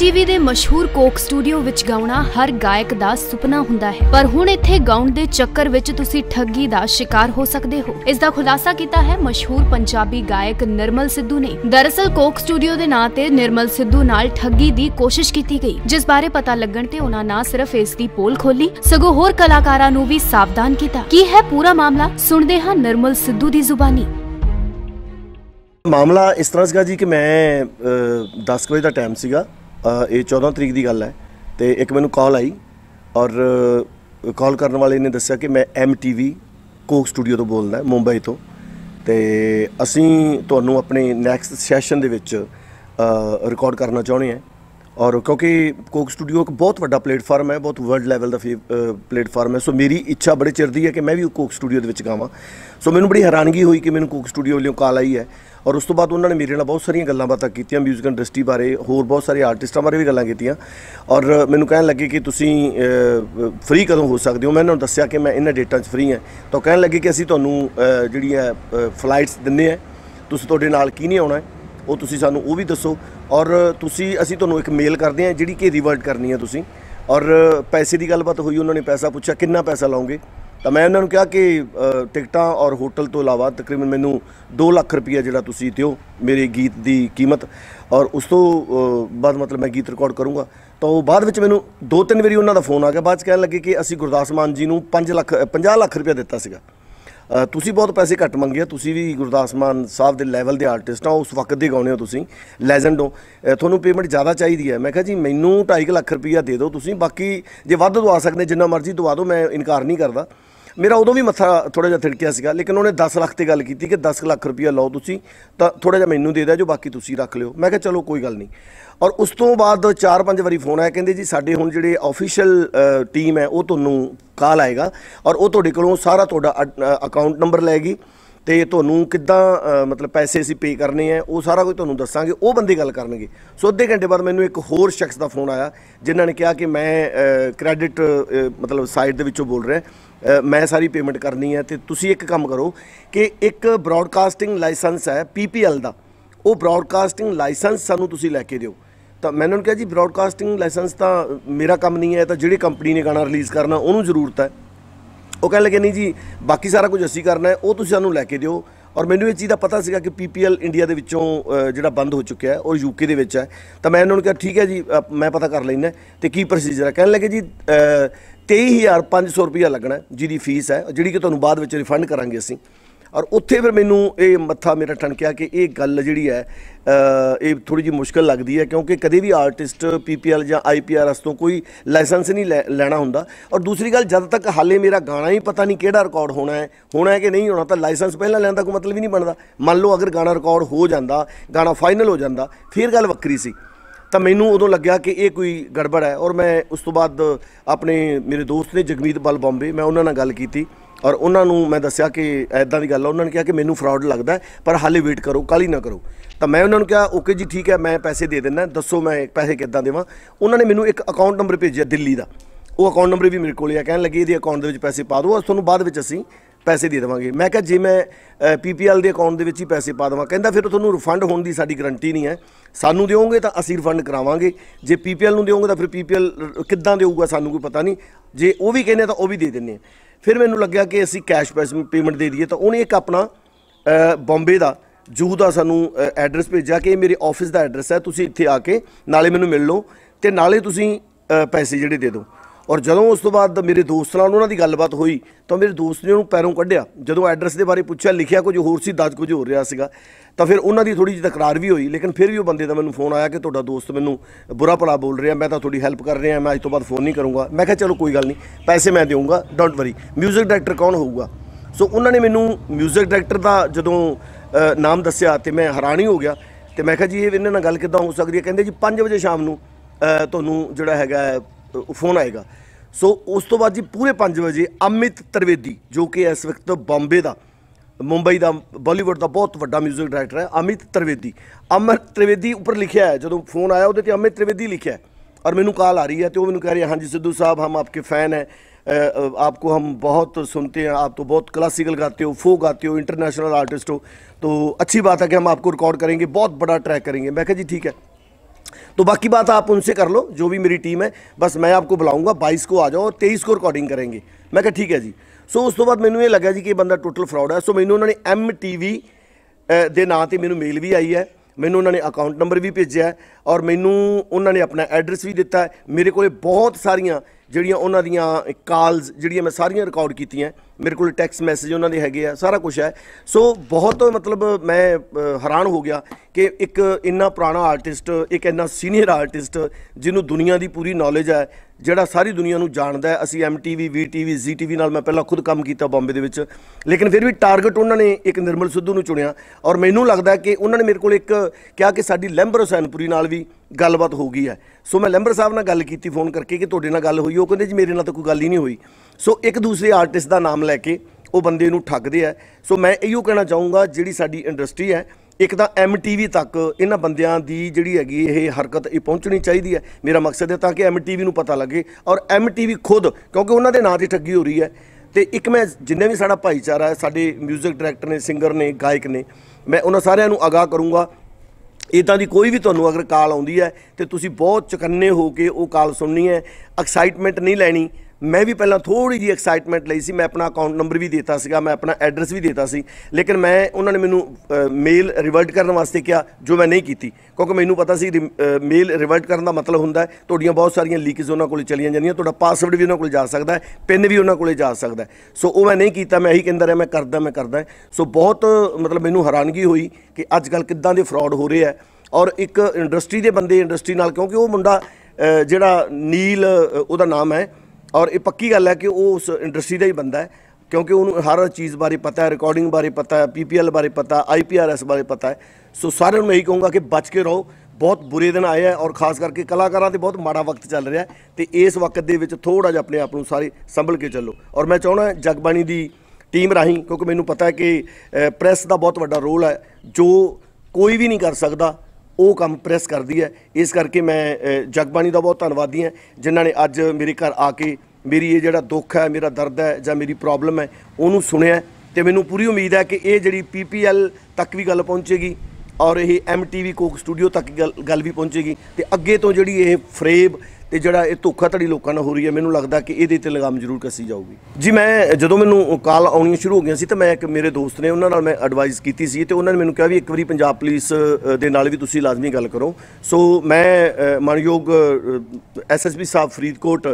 TV ਦੇ ਮਸ਼ਹੂਰ Coke studio ਵਿੱਚ ਗਾਉਣਾ ਹਰ ਗਾਇਕ ਦਾ ਸੁਪਨਾ ਹੁੰਦਾ ਹੈ ਪਰ ਹੁਣ ਇੱਥੇ ਗਾਉਣ ਦੇ ਚੱਕਰ ਵਿੱਚ ਤੁਸੀਂ ਠੱਗੀ ਦਾ ਸ਼ਿਕਾਰ ਹੋ ਸਕਦੇ ਹੋ ਇਸ ਦਾ ਖੁਲਾਸਾ ਕੀਤਾ ਹੈ ਮਸ਼ਹੂਰ ਪੰਜਾਬੀ ਗਾਇਕ ਨਿਰਮਲ ਸਿੱਧੂ ਨੇ ਦਰਅਸਲ ਕੋਕ ਸਟੂਡੀਓ ਦੇ ਨਾਂ ਤੇ ਨਿਰਮਲ ਸਿੱਧੂ ਨਾਲ ਠੱਗੀ ਦੀ ਕੋਸ਼ਿਸ਼ ਕੀਤੀ ਗਈ ਜਿਸ ਬਾਰੇ ਪਤਾ ਲੱਗਣ ਤੇ ਉਹਨਾਂ ਨਾ ਸਿਰਫ ਇਸ ਦੀ ਪੋਲ ਖੋਲੀ ਸਗੋਂ ਹੋਰ ਕਲਾਕਾਰਾਂ ਨੂੰ ਵੀ ਸਾਵਧਾਨ ਕੀਤਾ ਕੀ ਹੈ ਪੂਰਾ ਮਾਮਲਾ ਸੁਣਦੇ ਹਾਂ ਨਿਰਮਲ ਸਿੱਧੂ ਦੀ ਜ਼ੁਬਾਨੀ ਮਾਮਲਾ ਇਸ ਤਰ੍ਹਾਂ ਸੀਗਾ ਜੀ ਕਿ ਮੈਂ 10 ਵਜੇ ਦਾ ਟਾਈਮ ਸੀਗਾ ਇਹ 14 ਤਰੀਕ ਦੀ ਗੱਲ ਹੈ ਤੇ ਇੱਕ ਮੈਨੂੰ ਕਾਲ ਆਈ ਔਰ ਕਾਲ ਕਰਨ ਵਾਲੇ ਨੇ ਦੱਸਿਆ ਕਿ ਮੈਂ ਐਮਟੀਵੀ ਕੋਕ ਸਟੂਡੀਓ ਤੋਂ ਬੋਲਦਾ ਮੁੰਬਈ ਤੋਂ ਤੇ ਅਸੀਂ ਤੁਹਾਨੂੰ ਆਪਣੇ ਨੈਕਸਟ ਸੈਸ਼ਨ ਦੇ ਵਿੱਚ ਰਿਕਾਰਡ ਕਰਨਾ ਚਾਹੁੰਦੇ ਹਾਂ ਔਰ ਕਿਉਂਕਿ ਕੋਕ ਸਟੂਡੀਓ ਇੱਕ ਬਹੁਤ ਵੱਡਾ ਪਲੇਟਫਾਰਮ ਹੈ ਬਹੁਤ ਵਰਲਡ ਲੈਵਲ ਦਾ ਪਲੇਟਫਾਰਮ ਹੈ ਸੋ ਮੇਰੀ ਇੱਛਾ ਬੜੇ ਚਿਰ ਦੀ ਹੈ ਕਿ ਮੈਂ ਵੀ ਕੋਕ ਸਟੂਡੀਓ ਦੇ ਵਿੱਚ ਗਾਵਾਂ ਸੋ ਮੈਨੂੰ ਬੜੀ ਹੈਰਾਨਗੀ ਹੋਈ ਕਿ ਮੈਨੂੰ ਕੋਕ ਸਟੂਡੀਓ ਵੱਲੋਂ ਕਾਲ ਆਈ ਹੈ ਔਰ ਉਸ ਤੋਂ ਬਾਅਦ ਉਹਨਾਂ ਨੇ ਮੇਰੇ ਨਾਲ ਬਹੁਤ ਸਾਰੀਆਂ ਗੱਲਾਂ ਬਾਤਾਂ ਕੀਤੀਆਂ 뮤직 ਇੰਡਸਟਰੀ ਬਾਰੇ ਹੋਰ ਬਹੁਤ ਸਾਰੇ ਆਰਟਿਸਟਾਂ ਬਾਰੇ ਵੀ ਗੱਲਾਂ ਕੀਤੀਆਂ ਔਰ ਮੈਨੂੰ ਕਹਿਣ ਲੱਗੇ ਕਿ ਤੁਸੀਂ ਫ੍ਰੀ ਕਦੋਂ ਹੋ ਸਕਦੇ ਹੋ ਮੈਂ ਉਹਨਾਂ ਨੂੰ ਦੱਸਿਆ ਕਿ ਮੈਂ ਇਹਨਾਂ ਡੇਟਾਂ 'ਚ ਫ੍ਰੀ ਹਾਂ ਤਾਂ ਕਹਿਣ ਲੱਗੇ ਕਿ ਅਸੀਂ ਤੁਹਾਨੂੰ ਜਿਹੜੀ ਹੈ ਫਲਾਈਟਸ ਦਿੰਨੇ ਆ ਤੁਸੀਂ ਤੁਹਾਡੇ ਨਾਲ ਕੀ ਨਹੀਂ ਆਉਣਾ ਉਹ ਤੁਸੀਂ ਸਾਨੂੰ ਉਹ ਵੀ ਦੱਸੋ ਔਰ ਤੁਸੀਂ ਅਸੀਂ ਤੁਹਾਨੂੰ ਇੱਕ ਮੇਲ ਕਰਦੇ ਹਾਂ ਜਿਹੜੀ ਕਿ ਰਿਵਰਟ ਕਰਨੀ ਹੈ ਤੁਸੀਂ ਔਰ ਪੈਸੇ ਦੀ ਗੱਲਬਾਤ ਹੋਈ ਉਹਨਾਂ ਨੇ ਪੈਸਾ ਪੁੱਛਿਆ ਕਿੰਨਾ ਪੈਸਾ ਲਾਉਂਗੇ ਤਾਂ ਮੈਂ ਉਹਨਾਂ ਨੂੰ ਕਿਹਾ ਕਿ ਟਿਕਟਾਂ ਔਰ ਹੋਟਲ ਤੋਂ ਇਲਾਵਾ ਤਕਰੀਬਨ ਮੈਨੂੰ 2 ਲੱਖ ਰੁਪਏ ਜਿਹੜਾ ਤੁਸੀਂ ਦਿਓ ਮੇਰੇ ਗੀਤ ਦੀ ਕੀਮਤ ਔਰ ਉਸ ਤੋਂ ਬਾਅਦ ਮਤਲਬ ਮੈਂ ਗੀਤ ਰਿਕਾਰਡ ਕਰੂੰਗਾ ਤਾਂ ਉਹ ਬਾਅਦ ਵਿੱਚ ਮੈਨੂੰ ਦੋ ਤਿੰਨ ਵਾਰੀ ਉਹਨਾਂ ਦਾ ਫੋਨ ਆ ਗਿਆ ਬਾਅਦ ਚ ਕਹਿਣ ਲੱਗੇ ਕਿ ਅਸੀਂ ਗੁਰਦਾਸ ਮਾਨ ਜੀ ਨੂੰ 5 ਲੱਖ 50 ਲੱਖ ਰੁਪਏ ਦਿੱਤਾ ਸੀਗਾ ਤੁਸੀਂ ਬਹੁਤ ਪੈਸੇ ਘੱਟ ਮੰਗੇ ਤੁਸੀਂ ਵੀ ਗੁਰਦਾਸ ਮਾਨ ਸਾਹਿਬ ਦੇ ਲੈਵਲ ਦੇ ਆਰਟਿਸਟ ਆ ਉਸ ਵਕਤ ਦੇ ਗਾਉਣੇ ਹੋ ਤੁਸੀਂ ਲੈਜੈਂਡ ਹੋ ਤੁਹਾਨੂੰ ਪੇਮੈਂਟ ਜ਼ਿਆਦਾ ਚਾਹੀਦੀ ਹੈ ਮੈਂ ਕਿਹਾ ਜੀ ਮੈਨੂੰ 2.5 ਲੱਖ ਰੁਪਈਆ ਦੇ ਦਿਓ ਤੁਸੀਂ ਬਾਕੀ ਜੇ ਵੱਧ ਦਵਾ ਸਕਦੇ ਜਿੰਨਾ ਮਰਜ਼ੀ ਦਵਾ ਦਿਓ ਮੈਂ ਇਨਕਾਰ ਨਹੀਂ ਕਰਦਾ ਮੇਰਾ ਉਦੋਂ ਵੀ ਮੱਥਾ ਥੋੜਾ ਜਿਹਾ ਥਿੜਕਿਆ ਸੀਗਾ ਲੇਕਿਨ ਉਹਨੇ 10 ਲੱਖ ਤੇ ਗੱਲ ਕੀਤੀ ਕਿ 10 ਲੱਖ ਰੁਪਈਆ ਲਓ ਤੁਸੀਂ ਤਾਂ ਥੋੜਾ ਜਿਹਾ ਮੈਨੂੰ ਦੇ ਦਿਆ ਜੋ ਬਾਕੀ ਤੁਸੀਂ ਰੱਖ ਲਿਓ ਮੈਂ ਕਿਹਾ ਚਲੋ ਕੋਈ ਗੱਲ ਨਹੀਂ ਔਰ ਉਸ ਤੋਂ ਬਾਅਦ ਚਾਰ ਪੰਜ ਵਾਰੀ ਫੋਨ ਆਇਆ ਕਹਿੰਦੇ ਜੀ ਸਾਡੇ ਹੁਣ ਜਿਹੜੇ ਆਫੀਸ਼ੀਅਲ ਟੀਮ ਹੈ ਉਹ ਤੁਹਾਨੂੰ ਕਾਲ ਆਏਗਾ ਔਰ ਉਹ ਤੁਹਾਡੇ ਕੋਲੋਂ ਸਾਰਾ ਤੁਹਾਡਾ ਅਕਾਊਂਟ ਨੰਬਰ ਲੈਗੀ ਤੇ ਤੁਹਾਨੂੰ ਕਿੱਦਾਂ ਮਤਲਬ ਪੈਸੇ ਅਸੀਂ ਪੇ ਕਰਨੇ ਆ ਉਹ ਸਾਰਾ ਕੁਝ ਤੁਹਾਨੂੰ ਦੱਸਾਂਗੇ ਉਹ ਬੰਦੇ ਗੱਲ ਕਰਨਗੇ ਸੋ ਅੱਧੇ ਘੰਟੇ ਬਾਅਦ ਮੈਨੂੰ ਇੱਕ ਹੋਰ ਸ਼ਖਸ ਦਾ ਫੋਨ ਆਇਆ ਜਿਨ੍ਹਾਂ ਨੇ ਕਿਹਾ ਕਿ ਮੈਂ ਕ੍ਰੈਡਿਟ ਮਤਲਬ ਸਾਈਟ ਦੇ ਵਿੱਚੋਂ ਬੋਲ ਰਿਹਾ ਮੈਂ ਸਾਰੀ ਪੇਮੈਂਟ ਕਰਨੀ ਹੈ ਤੇ ਤੁਸੀਂ ਇੱਕ ਕੰਮ ਕਰੋ ਕਿ ਇੱਕ ਬ੍ਰਾਡਕਾਸਟਿੰਗ ਲਾਇਸੈਂਸ ਹੈ ਪੀਪੀਐਲ ਦਾ ਉਹ ਬ੍ਰਾਡਕਾਸਟਿੰਗ ਲਾਇਸੈਂਸ ਸਾਨੂੰ ਤੁਸੀਂ ਲੈ ਕੇ ਦਿਓ ਤਾਂ ਮੈਨੂੰ ਉਹਨਾਂ ਕਿਹਾ ਜੀ ਬ੍ਰਾਡਕਾਸਟਿੰਗ ਲਾਇਸੈਂਸ ਤਾਂ ਮੇਰਾ ਕੰਮ ਨਹੀਂ ਹੈ ਤਾਂ ਜਿਹੜੀ ਕੰਪਨੀ ਨੇ ਗਾਣਾ ਰਿਲੀਜ਼ ਕਰਨਾ ਉਹਨੂੰ ਜ਼ਰੂਰਤ ਹੈ ਉਹ ਕਹਿਣ ਲੱਗੇ ਨਹੀਂ ਜੀ ਬਾਕੀ ਸਾਰਾ ਕੁਝ ਅਸੀਂ ਕਰਨਾ ਹੈ ਉਹ ਤੁਸੀਂ ਸਾਨੂੰ ਲੈ ਕੇ ਦਿਓ ਔਰ ਮੈਨੂੰ ਇਹ ਚੀਜ਼ ਦਾ ਪਤਾ ਸੀਗਾ ਕਿ ਪੀਪੀਐਲ ਇੰਡੀਆ ਦੇ ਵਿੱਚੋਂ ਜਿਹੜਾ ਬੰਦ ਹੋ ਚੁੱਕਿਆ ਹੈ ਔਰ ਯੂਕੇ ਦੇ ਵਿੱਚ ਹੈ ਤਾਂ ਮੈਂ ਉਹਨਾਂ ਨੂੰ ਕਿਹਾ ਠੀਕ ਹੈ ਜੀ ਮੈਂ ਪਤਾ ਕਰ ਲੈਣਾ ਤੇ ਕੀ ਪ੍ਰੋਸੀਜਰ ਹੈ ਕਹਿਣ ਲੱਗੇ ਜੀ 23500 ਰੁਪਇਆ ਲੱਗਣਾ ਜਿਹਦੀ ਫੀਸ ਹੈ ਜਿਹੜੀ ਕਿ ਤੁਹਾਨੂੰ ਬਾਅਦ ਵਿੱਚ ਰਿਫੰਡ ਕਰਾਂਗੇ ਅਸੀਂ ਔਰ ਉੱਥੇ ਫਿਰ ਮੈਨੂੰ ਇਹ ਮੱਥਾ ਮੇਰਾ ਟਣਕਿਆ ਕਿ ਇਹ ਗੱਲ ਜਿਹੜੀ ਹੈ ਇਹ ਥੋੜੀ ਜੀ ਮੁਸ਼ਕਲ ਲੱਗਦੀ ਹੈ ਕਿਉਂਕਿ ਕਦੇ ਵੀ ਆਰਟਿਸਟ ਪੀਪੀਐਲ ਜਾਂ ਆਈਪੀਆਰਐਸ ਤੋਂ ਕੋਈ ਲਾਇਸੈਂਸ ਨਹੀਂ ਲੈਣਾ ਹੁੰਦਾ ਔਰ ਦੂਸਰੀ ਗੱਲ ਜਦ ਤੱਕ ਹਾਲੇ ਮੇਰਾ ਗਾਣਾ ਹੀ ਪਤਾ ਨਹੀਂ ਕਿਹੜਾ ਰਿਕਾਰਡ ਹੋਣਾ ਹੈ ਹੋਣਾ ਹੈ ਕਿ ਨਹੀਂ ਹੋਣਾ ਤਾਂ ਲਾਇਸੈਂਸ ਪਹਿਲਾਂ ਲੈਣ ਦਾ ਕੋਈ ਮਤਲਬ ਹੀ ਨਹੀਂ ਬਣਦਾ ਮੰਨ ਲਓ ਅਗਰ ਗਾਣਾ ਰਿਕਾਰਡ ਹੋ ਜਾਂਦਾ ਗਾਣਾ ਫਾਈਨਲ ਹੋ ਜਾਂਦਾ ਫਿਰ ਗੱਲ ਵੱਖਰੀ ਸੀ ਤਾਂ ਮੈਨੂੰ ਉਦੋਂ ਲੱਗਿਆ ਕਿ ਇਹ ਕੋਈ ਗੜਬੜ ਹੈ ਔਰ ਮੈਂ ਉਸ ਤੋਂ ਬਾਅਦ ਆਪਣੇ ਮੇਰੇ ਦੋਸਤ ਨੇ ਜਗਮੀਤ ਬਲ ਬੰਬੇ ਮੈਂ ਉਹਨਾਂ ਨਾਲ ਗੱਲ ਕੀਤੀ ਔਰ ਉਹਨਾਂ ਨੂੰ ਮੈਂ ਦੱਸਿਆ ਕਿ ਐਦਾਂ ਦੀ ਗੱਲ ਆ ਉਹਨਾਂ ਨੇ ਕਿਹਾ ਕਿ ਮੈਨੂੰ ਫਰਾਡ ਲੱਗਦਾ ਪਰ ਹਾਲੇ ਵੇਟ ਕਰੋ ਕੱਲ ਹੀ ਨਾ ਕਰੋ ਤਾਂ ਮੈਂ ਉਹਨਾਂ ਨੂੰ ਕਿਹਾ ਓਕੇ ਜੀ ਠੀਕ ਹੈ ਮੈਂ ਪੈਸੇ ਦੇ ਦਿੰਦਾ ਦੱਸੋ ਮੈਂ ਪੈਸੇ ਕਿੱਦਾਂ ਦੇਵਾਂ ਉਹਨਾਂ ਨੇ ਮੈਨੂੰ ਇੱਕ ਅਕਾਊਂਟ ਨੰਬਰ ਭੇਜਿਆ ਦਿੱਲੀ ਦਾ ਉਹ ਅਕਾਊਂਟ ਨੰਬਰ ਵੀ ਮੇਰੇ ਕੋਲ ਆ ਕਹਿਣ ਲੱਗੇ ਇਹਦੇ ਅਕਾਊਂਟ ਦੇ ਵਿੱਚ ਪੈਸੇ ਪਾ ਦਿਓ ਤੁਹਾਨੂੰ ਬਾਅਦ ਵਿੱਚ ਅਸੀਂ ਪੈਸੇ ਦੇ ਦੇਵਾਂਗੇ ਮੈਂ ਕਿਹਾ ਜੇ ਮੈਂ ਪੀਪੀਐਲ ਦੇ ਅਕਾਊਂਟ ਦੇ ਵਿੱਚ ਹੀ ਪੈਸੇ ਪਾ ਦਵਾਂ ਕਹਿੰਦਾ ਫਿਰ ਤੁਹਾਨੂੰ ਰਿਫੰਡ ਹੋਣ ਦੀ ਸਾਡੀ ਗਰੰਟੀ ਨਹੀਂ ਹੈ ਸਾਨੂੰ ਦਿਓਗੇ ਤਾਂ ਅਸੀਂ ਰਿਫੰਡ ਕਰਾਵਾਂਗੇ ਜੇ ਪੀਪੀਐਲ ਨੂੰ ਦਿਓਗੇ ਤਾਂ ਫਿਰ ਪੀਪੀਐਲ ਕਿੱਦਾਂ ਦੇਊਗਾ ਸਾਨੂੰ ਕੋਈ ਪਤਾ ਨਹੀਂ ਜੇ ਉਹ ਵੀ ਕਹਿੰਦੇ ਤਾਂ ਉਹ ਵੀ ਦੇ ਦਿੰਨੇ ਆ ਫਿਰ ਮੈਨੂੰ ਲੱਗਿਆ ਕਿ ਅਸੀਂ ਕੈਸ਼ ਪੇਮੈਂਟ ਦੇ ਦਈਏ ਤਾਂ ਉਹਨੇ ਇੱਕ ਆਪਣਾ ਬੰਬੇ ਦਾ ਜੂ ਦਾ ਸਾਨੂੰ ਐਡਰੈਸ ਭੇਜਿਆ ਕਿ ਇਹ ਮੇਰੇ ਆਫਿਸ ਦਾ ਐਡਰੈਸ ਹੈ ਤੁਸੀਂ ਇੱਥੇ ਆ ਕੇ ਨਾਲੇ ਮੈਨੂੰ ਮਿਲ ਲਓ ਤੇ ਨਾਲੇ ਤੁਸੀਂ ਪੈਸੇ ਜਿਹੜੇ ਦੇ ਦਿਓ ਔਰ ਜਦੋਂ ਉਸ ਤੋਂ ਬਾਅਦ ਮੇਰੇ ਦੋਸਤ ਨਾਲ ਉਹਨਾਂ ਦੀ ਗੱਲਬਾਤ ਹੋਈ ਤਾਂ ਮੇਰੇ ਦੋਸਤ ਨੇ ਉਹਨੂੰ ਪੈਰੋਂ ਕੱਢਿਆ ਜਦੋਂ ਐਡਰੈਸ ਦੇ ਬਾਰੇ ਪੁੱਛਿਆ ਲਿਖਿਆ ਕੁਝ ਹੋਰ ਸੀ ਦੱਸ ਕੁਝ ਹੋ ਰਿਹਾ ਸੀਗਾ ਤਾਂ ਫਿਰ ਉਹਨਾਂ ਦੀ ਥੋੜੀ ਜਿਹੀ ਤਕਰਾਰ ਵੀ ਹੋਈ ਲੇਕਿਨ ਫਿਰ ਵੀ ਉਹ ਬੰਦੇ ਦਾ ਮੈਨੂੰ ਫੋਨ ਆਇਆ ਕਿ ਤੁਹਾਡਾ ਦੋਸਤ ਮੈਨੂੰ ਬੁਰਾ ਭਲਾ ਬੋਲ ਰਿਹਾ ਮੈਂ ਤਾਂ ਤੁਹਾਡੀ ਹੈਲਪ ਕਰ ਰਿਹਾ ਮੈਂ ਅੱਜ ਤੋਂ ਬਾਅਦ ਫੋਨ ਨਹੀਂ ਕਰੂੰਗਾ ਮੈਂ ਕਿਹਾ ਚਲੋ ਕੋਈ ਗੱਲ ਨਹੀਂ ਪੈਸੇ ਮੈਂ ਦੇਵਾਂਗਾ ਡੋਂਟ ਵਰੀ 뮤직 ਡਾਇਰੈਕਟਰ ਕੌਣ ਹੋਊਗਾ ਸੋ ਉਹਨਾਂ ਨੇ ਮੈਨੂੰ 뮤직 ਡਾਇਰੈਕਟਰ ਦਾ ਜਦੋਂ ਨਾਮ ਦੱਸਿਆ ਤੇ ਮੈਂ ਹੈਰਾਨੀ ਹੋ ਗਿਆ ਤੇ ਮੈਂ ਕਿਹਾ ਜੀ ਇਹ ਇਹਨਾਂ ਨਾਲ ਗੱਲ ਕਿਦਾਂ ਹੋ ਸਕਦੀ ਹੈ ਕਹਿੰਦੇ ਜੀ 5 ਵਜੇ ਸ਼ਾਮ ਨੂੰ ਤੁਹਾਨੂੰ ਜਿਹੜਾ ਹੈਗਾ ਫੋਨ ਆਏਗਾ ਸੋ ਉਸ ਤੋਂ ਬਾਅਦ ਜੀ ਪੂਰੇ 5 ਵਜੇ ਅਮਿਤ ਤਰਵੇਦੀ ਜੋ ਕਿ ਇਸ ਵਕਤ ਬੰਬੇ ਦਾ ਮੁੰਬਈ ਦਾ ਬਾਲੀਵੁੱਡ ਦਾ ਬਹੁਤ ਵੱਡਾ 뮤직 ਡਾਇਰੈਕਟਰ ਹੈ ਅਮਿਤ ਤਰਵੇਦੀ ਅਮਰ ਤਰਵੇਦੀ ਉੱਪਰ ਲਿਖਿਆ ਹੈ ਜਦੋਂ ਫੋਨ ਆਇਆ ਉਹਦੇ ਤੇ ਅਮਿਤ ਤਰਵੇਦੀ ਲਿਖਿਆ ਹੈ ਔਰ ਮੈਨੂੰ ਕਾਲ ਆ ਰਹੀ ਹੈ ਤੇ ਉਹ ਮੈਨੂੰ ਕਹਿ ਰਹੀ ਹੈ ਹਾਂਜੀ ਸਿੱਧੂ ਸਾਹਿਬ ਹਮ ਆਪਕੇ ਫੈਨ ਹੈ ਆਪਕੋ ਹਮ ਬਹੁਤ ਸੁਣਤੇ ਹਾਂ ਆਪ ਤੋਂ ਬਹੁਤ ਕਲਾਸਿਕਲ ਗਾਤੇ ਹੋ ਫੋਕ ਗਾਤੇ ਹੋ ਇੰਟਰਨੈਸ਼ਨਲ ਆਰਟਿਸਟ ਹੋ ਤੋ ਅੱਛੀ ਬਾਤ ਹੈ ਕਿ ਹਮ ਆਪਕੋ ਰਿਕਾਰਡ ਕਰਾਂਗੇ ਬਹੁਤ ਬੜਾ ਟਰੈਕ ਕਰਾਂਗੇ ਮੈਂ ਕਿਹਾ ਜੀ ਠੀਕ ਹੈ तो बाकी बात आप उनसे कर लो जो भी मेरी टीम है बस मैं आपको बुलाऊंगा बाईस को आ जाओ और तेईस को रिकॉर्डिंग करेंगे मैं कहा ਠੀਕ ਹੈ ਜੀ ਸੋ ਉਸ ਤੋਂ ਬਾਅਦ ਮੈਨੂੰ ਇਹ ਲੱਗਾ ਜੀ ਕਿ ਇਹ ਬੰਦਾ ਟੋਟਲ ਫਰਾਡ ਹੈ ਸੋ ਮੈਨੂੰ ਉਹਨਾਂ ਨੇ MTV ਦੇ ਨਾਂ ਤੇ ਮੈਨੂੰ ਮੇਲ ਵੀ ਆਈ ਹੈ ਮੈਨੂੰ ਉਹਨਾਂ ਨੇ ਅਕਾਊਂਟ ਨੰਬਰ ਵੀ ਭੇਜਿਆ ਔਰ ਮੈਨੂੰ ਉਹਨਾਂ ਨੇ ਆਪਣਾ ਐਡਰੈਸ ਵੀ ਦਿੱਤਾ ਮੇਰੇ ਕੋਲੇ ਬਹੁਤ ਸਾਰੀਆਂ ਜਿਹੜੀਆਂ ਉਹਨਾਂ ਦੀਆਂ ਕਾਲਸ ਜਿਹੜੀਆਂ ਮੈਂ ਸਾਰੀਆਂ ਰਿਕਾਰਡ ਕੀਤੀਆਂ ਮੇਰੇ ਕੋਲ ਟੈਕਸਟ ਮੈਸੇਜ ਉਹਨਾਂ ਦੇ ਹੈਗੇ ਆ ਸਾਰਾ ਕੁਝ ਹੈ ਸੋ ਬਹੁਤ ਮਤਲਬ ਮੈਂ ਹੈਰਾਨ ਹੋ ਗਿਆ ਕਿ ਇੱਕ ਇੰਨਾ ਪੁਰਾਣਾ ਆਰਟਿਸਟ ਇੱਕ ਇੰਨਾ ਸੀਨੀਅਰ ਆਰਟਿਸਟ ਜਿਹਨੂੰ ਦੁਨੀਆ ਦੀ ਪੂਰੀ ਨੌਲੇਜ ਹੈ ਜਿਹੜਾ ਸਾਰੀ ਦੁਨੀਆ ਨੂੰ ਜਾਣਦਾ ਹੈ ਅਸੀਂ ਐਮਟੀਵੀ ਵੀਟੀਵੀ ਜ਼ੀਟੀਵੀ ਨਾਲ ਮੈਂ ਪਹਿਲਾਂ ਖੁਦ ਕੰਮ ਕੀਤਾ ਬੰਬੇ ਦੇ ਵਿੱਚ ਲੇਕਿਨ ਫਿਰ ਵੀ ਟਾਰਗੇਟ ਉਹਨਾਂ ਨੇ ਇੱਕ ਨਿਰਮਲ ਸਿੱਧੂ ਨੂੰ ਚੁਣਿਆ ਔਰ ਮੈਨੂੰ ਲੱਗਦਾ ਕਿ ਉਹਨਾਂ ਨੇ ਮੇਰੇ ਕੋਲ ਇੱਕ ਕਿਹਾ ਕਿ ਸਾਡੀ ਲੈਂਬਰ ਹਸਨਪੁਰੀ ਨਾਲ ਵੀ ਗੱਲਬਾਤ ਹੋ ਗਈ ਹੈ ਸੋ ਮੈਂ ਲੈਂਬਰ ਸਾਹਿਬ ਨਾਲ ਗੱਲ ਕੀਤੀ ਫੋਨ ਕਰਕੇ ਕਿ ਤੁਹਾਡੇ ਨਾਲ ਗੱਲ ਹੋਈ ਉਹ ਕਹਿੰਦੇ ਜੀ ਮੇਰੇ ਨਾਲ ਤਾਂ ਕੋਈ ਗੱਲ ਹੀ ਨਹੀਂ ਹੋਈ ਸੋ ਇੱਕ ਦੂਸਰੇ ਆਰਟਿਸਟ ਦਾ ਨਾਮ ਲੈ ਕੇ ਉਹ ਬੰਦੇ ਨੂੰ ਠੱਗਦੇ ਆ ਸੋ ਮੈਂ ਇਹੋ ਕਹਿਣਾ ਚਾਹੂੰਗਾ ਜਿਹੜੀ ਸਾਡੀ ਇੰਡਸਟਰੀ ਹੈ ਇੱਕ ਤਾਂ ਐਮਟੀਵੀ ਤੱਕ ਇਹਨਾਂ ਬੰਦਿਆਂ ਦੀ ਜਿਹੜੀ ਹੈਗੀ ਇਹ ਹਰਕਤ ਇਹ ਪਹੁੰਚਣੀ ਚਾਹੀਦੀ ਹੈ ਮੇਰਾ ਮਕਸਦ ਹੈ ਤਾਂ ਕਿ ਐਮਟੀਵੀ ਨੂੰ ਪਤਾ ਲੱਗੇ ਔਰ ਐਮਟੀਵੀ ਖੁਦ ਕਿਉਂਕਿ ਉਹਨਾਂ ਦੇ ਨਾਂ ਤੇ ਠੱਗੀ ਹੋ ਰਹੀ ਹੈ ਤੇ ਇੱਕ ਮੈਂ ਜਿੰਨੇ ਵੀ ਸਾਡਾ ਭਾਈਚਾਰਾ ਹੈ ਸਾਡੇ 뮤직 ਡਾਇਰੈਕਟਰ ਨੇ ਸਿੰਗਰ ਨੇ ਗਾਇਕ ਨੇ ਮੈਂ ਉਹਨਾਂ ਸਾਰਿਆਂ ਨੂੰ ਆਗਾਹ ਕਰੂੰਗਾ ਇਦਾਂ ਦੀ ਕੋਈ ਵੀ ਤੁਹਾਨੂੰ ਅਗਰ ਕਾਲ ਆਉਂਦੀ ਹੈ ਤੇ ਤੁਸੀਂ ਬਹੁਤ ਚਕੰਨੇ ਹੋ ਕੇ ਉਹ ਕਾਲ ਸੁਣਨੀ ਹੈ ਐਕਸਾਈਟਮੈਂਟ ਨਹੀਂ ਲੈਣੀ ਮੈਂ ਵੀ ਪਹਿਲਾਂ ਥੋੜੀ ਜੀ ਐਕਸਾਈਟਮੈਂਟ ਲਈ ਸੀ ਮੈਂ ਆਪਣਾ ਅਕਾਊਂਟ ਨੰਬਰ ਵੀ ਦਿੱਤਾ ਸੀਗਾ ਮੈਂ ਆਪਣਾ ਐਡਰੈਸ ਵੀ ਦਿੱਤਾ ਸੀ ਲੇਕਿਨ ਮੈਂ ਉਹਨਾਂ ਨੇ ਮੈਨੂੰ ਮੇਲ ਰਿਵਰਟ ਕਰਨ ਵਾਸਤੇ ਕਿਹਾ ਜੋ ਮੈਂ ਨਹੀਂ ਕੀਤੀ ਕਿਉਂਕਿ ਮੈਨੂੰ ਪਤਾ ਸੀ ਮੇਲ ਰਿਵਰਟ ਕਰਨ ਦਾ ਮਤਲਬ ਹੁੰਦਾ ਹੈ ਤੁਹਾਡੀਆਂ ਬਹੁਤ ਸਾਰੀਆਂ ਲੀਕਸ ਉਹਨਾਂ ਕੋਲੇ ਚਲੀਆਂ ਜਾਂਦੀਆਂ ਤੁਹਾਡਾ ਪਾਸਵਰਡ ਵੀ ਉਹਨਾਂ ਕੋਲ ਜਾ ਸਕਦਾ ਹੈ ਪਿਨ ਵੀ ਉਹਨਾਂ ਕੋਲੇ ਜਾ ਸਕਦਾ ਸੋ ਉਹ ਮੈਂ ਨਹੀਂ ਕੀਤਾ ਮੈਂ ਇਹੀ ਕਹਿੰਦਾ ਰਿਹਾ ਮੈਂ ਕਰਦਾ ਮੈਂ ਕਰਦਾ ਸੋ ਬਹੁਤ ਮਤਲਬ ਮੈਨੂੰ ਹੈਰਾਨਗੀ ਹੋਈ ਕਿ ਅੱਜ ਕੱਲ ਕਿੱਦਾਂ ਦੇ ਫਰਾਡ ਹੋ ਰਹੇ ਆ ਔਰ ਇੱਕ ਇੰਡਸਟਰੀ ਦੇ ਬੰਦੇ ਇੰਡਸਟਰੀ ਨਾਲ ਕਿਉਂਕਿ ਉਹ ਮੁੰਡਾ ਜਿਹੜਾ ਨੀਲ ਉਹਦਾ ਨਾਮ ਹੈ ਔਰ ਇਹ ਪੱਕੀ ਗੱਲ ਹੈ ਕਿ ਉਹ ਉਸ ਇੰਡਸਟਰੀ ਦਾ ਹੀ ਬੰਦਾ ਹੈ ਕਿਉਂਕਿ ਉਹਨੂੰ ਹਰ ਚੀਜ਼ ਬਾਰੇ ਪਤਾ ਹੈ ਰਿਕਾਰਡਿੰਗ ਬਾਰੇ ਪਤਾ ਹੈ ਪੀਪੀਐਲ ਬਾਰੇ ਪਤਾ ਆਈਪੀਆਰਐਸ ਬਾਰੇ ਪਤਾ ਹੈ ਸੋ ਸਾਰਿਆਂ ਨੂੰ ਮੈਂ ਇਹੀ ਕਹੂੰਗਾ ਕਿ ਬਚ ਕੇ ਰਹੋ ਬਹੁਤ ਬੁਰੇ ਦਿਨ ਆਏ ਆ ਔਰ ਖਾਸ ਕਰਕੇ ਕਲਾਕਾਰਾਂ ਤੇ ਬਹੁਤ ਮਾੜਾ ਵਕਤ ਚੱਲ ਰਿਹਾ ਤੇ ਇਸ ਵਕਤ ਦੇ ਵਿੱਚ ਥੋੜਾ ਜਿਹਾ ਆਪਣੇ ਆਪ ਨੂੰ ਸਾਰੇ ਸੰਭਲ ਕੇ ਚੱਲੋ ਔਰ ਮੈਂ ਚਾਹਣਾ ਜਗਬਾਣੀ ਦੀ ਟੀਮ ਰਾਹੀਂ ਕਿਉਂਕਿ ਮੈਨੂੰ ਪਤਾ ਹੈ ਕਿ ਪ੍ਰੈਸ ਦਾ ਬਹੁਤ ਵੱਡਾ ਰੋਲ ਹੈ ਜੋ ਕੋਈ ਵੀ ਨਹੀਂ ਕਰ ਸਕਦਾ ਉਹ ਕੰਮ ਪ੍ਰੈਸ ਕਰਦੀ ਹੈ ਇਸ ਕਰਕੇ ਮੈਂ ਜਗਬਾਣੀ ਦਾ ਬਹੁਤ ਧੰਨਵਾਦੀ ਹਾਂ ਜਿਨ੍ਹਾਂ ਨੇ ਅੱਜ ਮੇਰੇ ਘਰ ਆ ਕੇ ਮੇਰੀ ਇਹ ਜਿਹੜਾ ਦੁੱਖ ਹੈ ਮੇਰਾ ਦਰਦ ਹੈ ਜਾਂ ਮੇਰੀ ਪ੍ਰੋਬਲਮ ਹੈ ਉਹਨੂੰ ਸੁਣਿਆ ਤੇ ਮੈਨੂੰ ਪੂਰੀ ਉਮੀਦ ਹੈ ਕਿ ਇਹ ਜਿਹੜੀ ਪੀਪੀਐਲ ਤੱਕ ਵੀ ਗੱਲ ਪਹੁੰਚੇਗੀ ਔਰ ਇਹ ਐਮਟੀਵੀ ਕੋਕ ਸਟੂਡੀਓ ਤੱਕ ਗੱਲ ਵੀ ਪਹੁੰਚੇਗੀ ਤੇ ਅੱਗੇ ਤੋਂ ਜਿਹੜੀ ਇਹ ਫਰੇਬ ਤੇ ਜਿਹੜਾ ਇਹ ਧੋਖਾਧੜੀ ਲੋਕਾਂ ਨਾਲ ਹੋ ਰਹੀ ਹੈ ਮੈਨੂੰ ਲੱਗਦਾ ਕਿ ਇਹਦੇ ਤੇ ਲਗਾਮ ਜ਼ਰੂਰ ਕੱਸੀ ਜਾਊਗੀ ਜੀ ਮੈਂ ਜਦੋਂ ਮੈਨੂੰ ਕਾਲ ਆਉਣੀਆਂ ਸ਼ੁਰੂ ਹੋ ਗਈਆਂ ਸੀ ਤਾਂ ਮੈਂ ਇੱਕ ਮੇਰੇ ਦੋਸਤ ਨੇ ਉਹਨਾਂ ਨਾਲ ਮੈਂ ਐਡਵਾਈਸ ਕੀਤੀ ਸੀ ਤੇ ਉਹਨਾਂ ਨੇ ਮੈਨੂੰ ਕਿਹਾ ਵੀ ਇੱਕ ਵਾਰੀ ਪੰਜਾਬ ਪੁਲਿਸ ਦੇ ਨਾਲ ਵੀ ਤੁਸੀਂ ਲਾਜ਼ਮੀ ਗੱਲ ਕਰੋ ਸੋ ਮੈਂ ਮਨਯੋਗ ਐਸਐਸਪੀ ਸਾਹਿਬ ਫਰੀਦਕੋਟ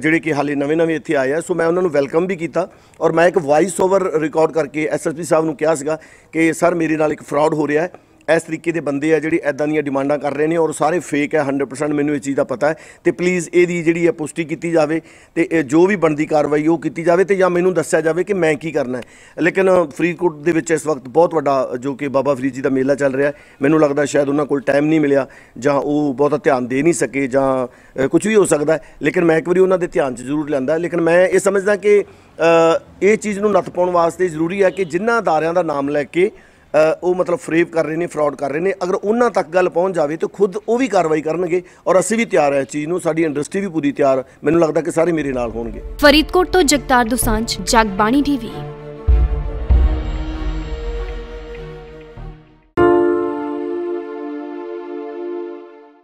ਜਿਹੜੇ ਕਿ ਹਾਲੇ ਨਵੇਂ-ਨਵੇਂ ਇੱਥੇ ਆਏ ਆ ਸੋ ਮੈਂ ਉਹਨਾਂ ਨੂੰ ਵੈਲਕਮ ਵੀ ਕੀਤਾ ਔਰ ਮੈਂ ਇੱਕ ਵਾਇਸ ਓਵਰ ਰਿਕਾਰਡ ਕਰਕੇ ਐਸਐਸਪੀ ਸਾਹਿਬ ਨੂੰ ਕਿਹਾ ਸੀਗਾ ਕਿ ਸਰ ਮੇਰੇ ਨਾਲ ਇੱਕ ਫਰਾਡ ਹੋ ਰਿਹਾ ਹੈ ਇਸ ਤਰੀਕੇ ਦੇ ਬੰਦੇ ਆ ਜਿਹੜੇ ਐਦਾਂ ਦੀਆਂ ਡਿਮਾਂਡਾਂ ਕਰ ਰਹੇ ਨੇ ਔਰ ਸਾਰੇ ਫੇਕ ਹੈ 100% ਮੈਨੂੰ ਇਹ ਚੀਜ਼ ਦਾ ਪਤਾ ਹੈ ਤੇ ਪਲੀਜ਼ ਇਹਦੀ ਜਿਹੜੀ ਹੈ ਪੁਸ਼ਟੀ ਕੀਤੀ ਜਾਵੇ ਤੇ ਜੋ ਵੀ ਬਣਦੀ ਕਾਰਵਾਈ ਉਹ ਕੀਤੀ ਜਾਵੇ ਤੇ ਜਾਂ ਮੈਨੂੰ ਦੱਸਿਆ ਜਾਵੇ ਕਿ ਮੈਂ ਕੀ ਕਰਨਾ ਹੈ ਲੇਕਿਨ ਫਰੀਕੋਟ ਦੇ ਵਿੱਚ ਇਸ ਵਕਤ ਬਹੁਤ ਵੱਡਾ ਜੋ ਕਿ ਬਾਬਾ ਫਰੀਦ ਜੀ ਦਾ ਮੇਲਾ ਚੱਲ ਰਿਹਾ ਮੈਨੂੰ ਲੱਗਦਾ ਸ਼ਾਇਦ ਉਹਨਾਂ ਕੋਲ ਟਾਈਮ ਨਹੀਂ ਮਿਲਿਆ ਜਾਂ ਉਹ ਬਹੁਤਾ ਧਿਆਨ ਦੇ ਨਹੀਂ ਸਕੇ ਜਾਂ ਕੁਝ ਵੀ ਹੋ ਸਕਦਾ ਲੇਕਿਨ ਮੈਂ ਇੱਕ ਵਾਰੀ ਉਹਨਾਂ ਦੇ ਧਿਆਨ 'ਚ ਜ਼ਰੂਰ ਲਿਆਂਦਾ ਲੇਕਿਨ ਮੈਂ ਇਹ ਸਮਝਦਾ ਕਿ ਇਹ ਚੀਜ਼ ਨੂੰ ਨੱਥ ਪਾਉਣ ਵਾਸਤੇ ਜ਼ਰੂਰੀ ਹੈ ਕਿ ਜਿਨ੍ਹਾਂ ਅਦਾਰਿਆਂ ਦਾ ਨਾਮ ਲੈ ਕੇ ਉਹ ਮਤਲਬ ਫਰੇਬ ਕਰ ਰਹੇ ਨੇ ਫਰਾਡ ਕਰ ਰਹੇ ਨੇ ਅਗਰ ਉਹਨਾਂ ਤੱਕ ਗੱਲ ਪਹੁੰਚ ਜਾਵੇ ਤਾਂ ਖੁਦ ਉਹ ਵੀ ਕਾਰਵਾਈ ਕਰਨਗੇ ਔਰ ਅਸੀਂ ਵੀ ਤਿਆਰ ਹੈ ਇਸ ਚੀਜ਼ ਨੂੰ ਸਾਡੀ ਇੰਡਸਟਰੀ ਵੀ ਪੂਰੀ ਤਿਆਰ ਮੈਨੂੰ ਲੱਗਦਾ ਕਿ ਸਾਰੇ ਮੇਰੇ ਨਾਲ ਹੋਣਗੇ ਫਰੀਦਕੋਟ ਤੋਂ ਜਗਤਾਰ ਦੁਸਾਂਝ ਜਗਬਾਣੀ ਟੀਵੀ